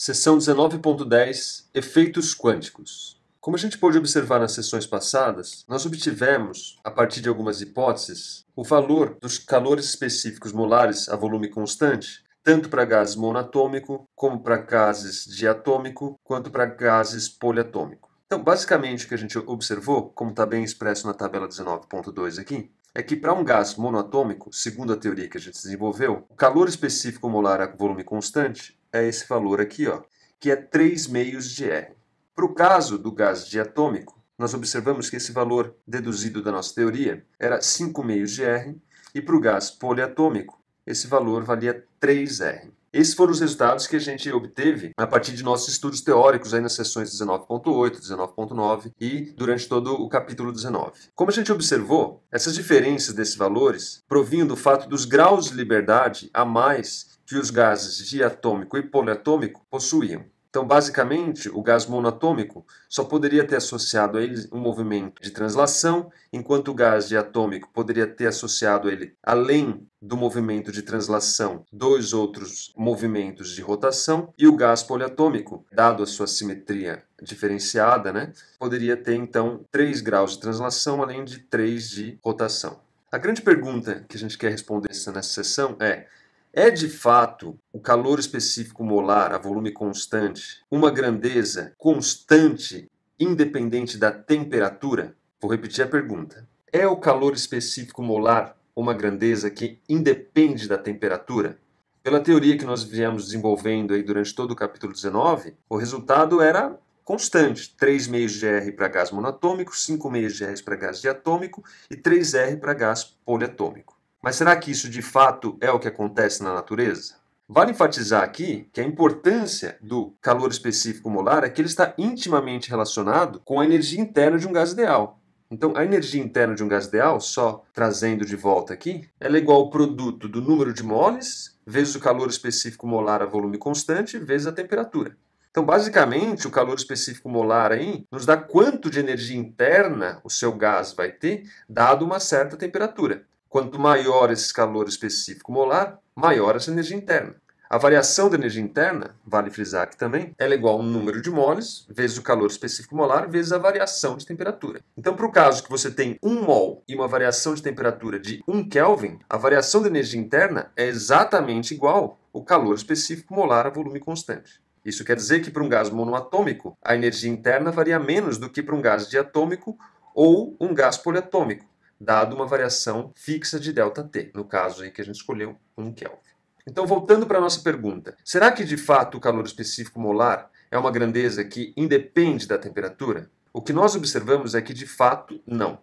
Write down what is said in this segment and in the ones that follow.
Seção 19.10 Efeitos quânticos. Como a gente pôde observar nas sessões passadas, nós obtivemos, a partir de algumas hipóteses, o valor dos calores específicos molares a volume constante, tanto para gases monatômico, como para gases diatômico, quanto para gases poliatômico. Então, basicamente, o que a gente observou, como está bem expresso na tabela 19.2 aqui, é que para um gás monoatômico, segundo a teoria que a gente desenvolveu, o calor específico molar a volume constante é esse valor aqui, ó, que é 3 meios de R. Para o caso do gás diatômico, nós observamos que esse valor deduzido da nossa teoria era 5 meios de R, e para o gás poliatômico, esse valor valia 3R. Esses foram os resultados que a gente obteve a partir de nossos estudos teóricos aí nas sessões 19.8, 19.9 e durante todo o capítulo 19. Como a gente observou, essas diferenças desses valores provinham do fato dos graus de liberdade a mais que os gases diatômico e poliatômico possuíam. Então, basicamente, o gás monatômico só poderia ter associado a ele um movimento de translação, enquanto o gás diatômico poderia ter associado a ele, além do movimento de translação, dois outros movimentos de rotação, e o gás poliatômico, dado a sua simetria diferenciada, né, poderia ter então três graus de translação, além de três de rotação. A grande pergunta que a gente quer responder nessa sessão é: é de fato o calor específico molar a volume constante uma grandeza constante independente da temperatura? Vou repetir a pergunta. É o calor específico molar uma grandeza que independe da temperatura? Pela teoria que nós viemos desenvolvendo aí durante todo o capítulo 19, o resultado era constante: 3 meios R para gás monatômico, 5 meios R para gás diatômico e 3R para gás poliatômico. Mas será que isso de fato é o que acontece na natureza? Vale enfatizar aqui que a importância do calor específico molar é que ele está intimamente relacionado com a energia interna de um gás ideal. Então, a energia interna de um gás ideal, só trazendo de volta aqui, ela é igual ao produto do número de moles vezes o calor específico molar a volume constante vezes a temperatura. Então, basicamente, o calor específico molar aí nos dá quanto de energia interna o seu gás vai ter dado uma certa temperatura. Quanto maior esse calor específico molar, maior essa energia interna. A variação da energia interna, vale frisar aqui também, ela é igual ao número de moles vezes o calor específico molar vezes a variação de temperatura. Então, para o caso que você tem 1 mol e uma variação de temperatura de 1 Kelvin, a variação da energia interna é exatamente igual ao calor específico molar a volume constante. Isso quer dizer que para um gás monoatômico, a energia interna varia menos do que para um gás diatômico ou um gás poliatômico, dado uma variação fixa de ΔT, no caso aí que a gente escolheu 1 Kelvin. Então, voltando para a nossa pergunta, será que de fato o calor específico molar é uma grandeza que independe da temperatura? O que nós observamos é que de fato não.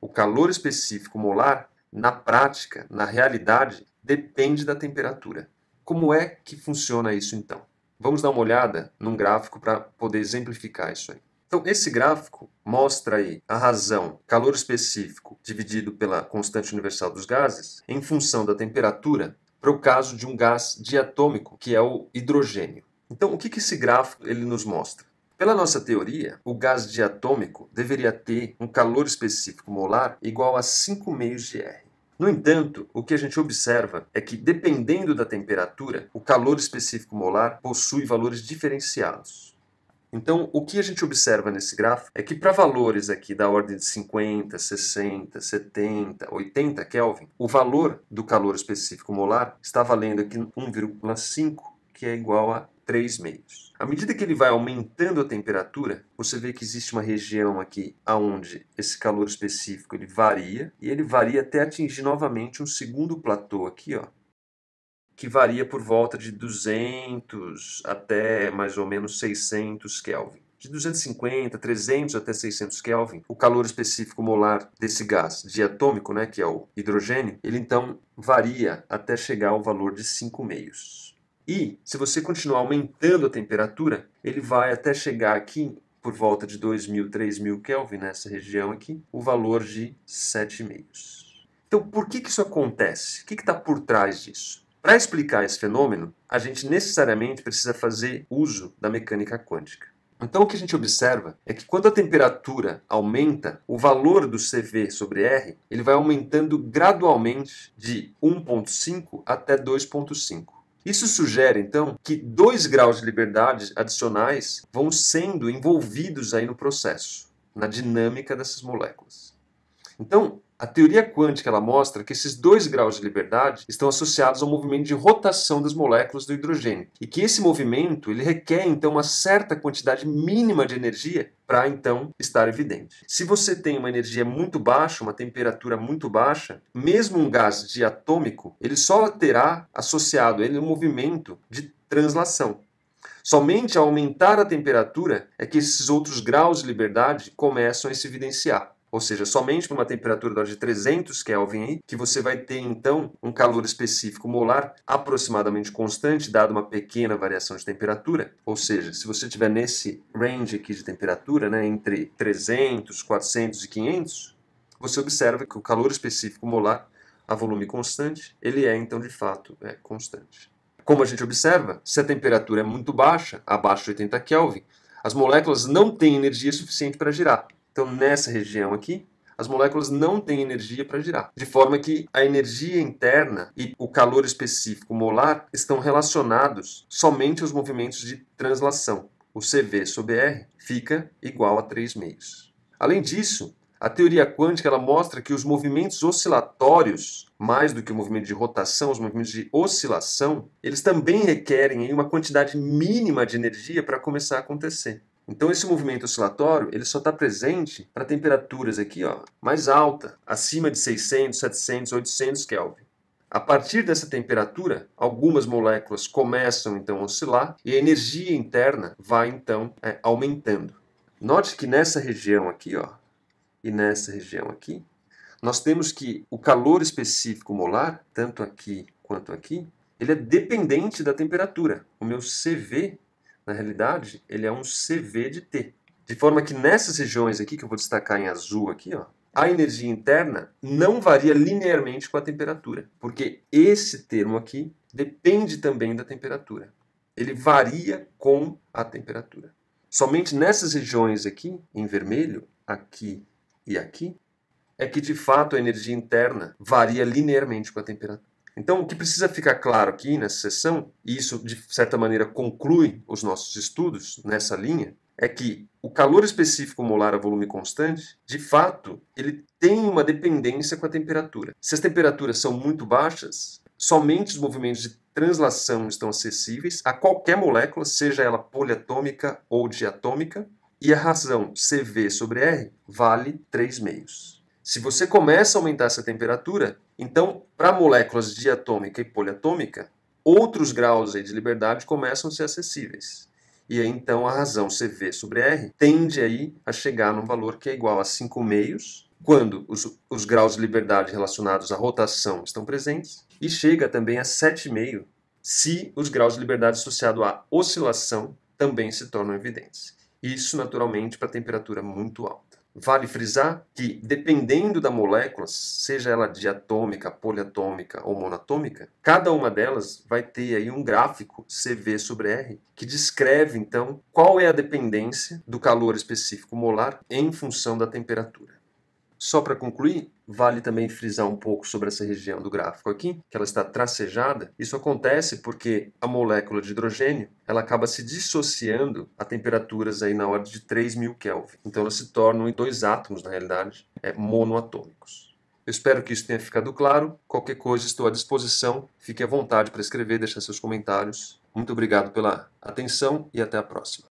O calor específico molar, na prática, na realidade, depende da temperatura. Como é que funciona isso então? Vamos dar uma olhada num gráfico para poder exemplificar isso aí. Então, esse gráfico mostra aí a razão calor específico dividido pela constante universal dos gases em função da temperatura para o caso de um gás diatômico, que é o hidrogênio. Então, o que, esse gráfico ele nos mostra? Pela nossa teoria, o gás diatômico deveria ter um calor específico molar igual a 5 meios de R. No entanto, o que a gente observa é que, dependendo da temperatura, o calor específico molar possui valores diferenciados. Então, o que a gente observa nesse gráfico é que para valores aqui da ordem de 50, 60, 70, 80 Kelvin, o valor do calor específico molar está valendo aqui 1,5, que é igual a 3 meios. À medida que ele vai aumentando a temperatura, você vê que existe uma região aqui onde esse calor específico ele varia, e ele varia até atingir novamente um segundo platô aqui, ó, que varia por volta de 200 até mais ou menos 600 Kelvin. De 250, 300 até 600 Kelvin, o calor específico molar desse gás diatômico, né, que é o hidrogênio, ele então varia até chegar ao valor de 5 meios. E, se você continuar aumentando a temperatura, ele vai até chegar aqui por volta de 2.000, 3.000 Kelvin, nessa região aqui, o valor de 7 meios. Então, por que, que isso acontece? O que está por trás disso? Para explicar esse fenômeno, a gente necessariamente precisa fazer uso da mecânica quântica. Então, o que a gente observa é que quando a temperatura aumenta, o valor do CV sobre R ele vai aumentando gradualmente de 1,5 até 2,5. Isso sugere, então, que dois graus de liberdade adicionais vão sendo envolvidos aí no processo, na dinâmica dessas moléculas. Então, a teoria quântica ela mostra que esses dois graus de liberdade estão associados ao movimento de rotação das moléculas do hidrogênio e que esse movimento ele requer então uma certa quantidade mínima de energia para então estar evidente. Se você tem uma energia muito baixa, uma temperatura muito baixa, mesmo um gás diatômico, ele só terá associado a ele um movimento de translação. Somente ao aumentar a temperatura é que esses outros graus de liberdade começam a se evidenciar ou seja, somente para uma temperatura de 300 Kelvin, aí, que você vai ter então um calor específico molar aproximadamente constante, dado uma pequena variação de temperatura. Ou seja, se você tiver nesse range aqui de temperatura, né, entre 300, 400 e 500, você observa que o calor específico molar a volume constante, ele é então de fato é, constante. Como a gente observa, se a temperatura é muito baixa, abaixo de 80 Kelvin, as moléculas não têm energia suficiente para girar. Então, nessa região aqui, as moléculas não têm energia para girar. De forma que a energia interna e o calor específico molar estão relacionados somente aos movimentos de translação. O CV sobre R fica igual a 3 meios. Além disso, a teoria quântica ela mostra que os movimentos oscilatórios, mais do que o movimento de rotação, os movimentos de oscilação, eles também requerem uma quantidade mínima de energia para começar a acontecer. Então esse movimento oscilatório ele só está presente para temperaturas aqui ó, mais alta, acima de 600, 700, 800 Kelvin. A partir dessa temperatura, algumas moléculas começam então a oscilar e a energia interna vai então é, aumentando. Note que nessa região aqui ó, e nessa região aqui, nós temos que o calor específico molar, tanto aqui quanto aqui, ele é dependente da temperatura. O meu CV na realidade, ele é um CV de T. De forma que nessas regiões aqui, que eu vou destacar em azul aqui, ó, a energia interna não varia linearmente com a temperatura, porque esse termo aqui depende também da temperatura. Ele varia com a temperatura. Somente nessas regiões aqui, em vermelho, aqui e aqui, é que de fato a energia interna varia linearmente com a temperatura. Então, o que precisa ficar claro aqui nessa sessão, e isso de certa maneira conclui os nossos estudos nessa linha, é que o calor específico molar a volume constante, de fato, ele tem uma dependência com a temperatura. Se as temperaturas são muito baixas, somente os movimentos de translação estão acessíveis a qualquer molécula, seja ela poliatômica ou diatômica, e a razão CV sobre R vale 3 meios. Se você começa a aumentar essa temperatura, então, para moléculas diatômica e poliatômica, outros graus de liberdade começam a ser acessíveis. E aí, então, a razão CV sobre R tende aí a chegar num valor que é igual a 5 meios, quando os, os graus de liberdade relacionados à rotação estão presentes, e chega também a 7,5 se os graus de liberdade associados à oscilação também se tornam evidentes. Isso, naturalmente, para temperatura muito alta. Vale frisar que, dependendo da molécula, seja ela diatômica, poliatômica ou monatômica, cada uma delas vai ter aí um gráfico CV sobre R que descreve então qual é a dependência do calor específico molar em função da temperatura. Só para concluir, vale também frisar um pouco sobre essa região do gráfico aqui, que ela está tracejada. Isso acontece porque a molécula de hidrogênio ela acaba se dissociando a temperaturas aí na ordem de 3.000 Kelvin. Então elas se tornam dois átomos, na realidade, é, monoatômicos. Eu espero que isso tenha ficado claro. Qualquer coisa estou à disposição. Fique à vontade para escrever, deixar seus comentários. Muito obrigado pela atenção e até a próxima.